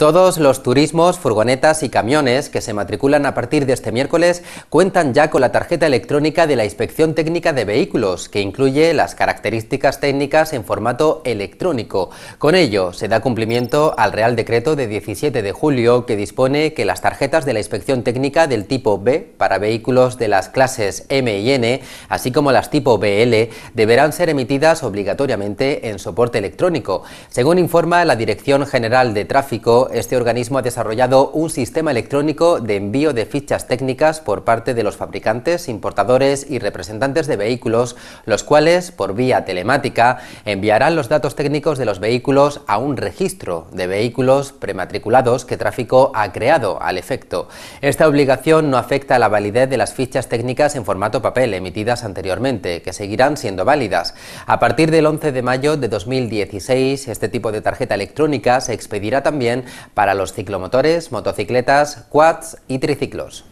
Todos los turismos, furgonetas y camiones que se matriculan a partir de este miércoles cuentan ya con la tarjeta electrónica de la Inspección Técnica de Vehículos, que incluye las características técnicas en formato electrónico. Con ello, se da cumplimiento al Real Decreto de 17 de julio que dispone que las tarjetas de la Inspección Técnica del tipo B para vehículos de las clases M y N, así como las tipo BL, deberán ser emitidas obligatoriamente en soporte electrónico. Según informa la Dirección General de Tráfico, este organismo ha desarrollado un sistema electrónico de envío de fichas técnicas por parte de los fabricantes, importadores y representantes de vehículos, los cuales, por vía telemática, enviarán los datos técnicos de los vehículos a un registro de vehículos prematriculados que Tráfico ha creado al efecto. Esta obligación no afecta a la validez de las fichas técnicas en formato papel emitidas anteriormente, que seguirán siendo válidas. A partir del 11 de mayo de 2016, este tipo de tarjeta electrónica se expedirá también para los ciclomotores, motocicletas, quads y triciclos.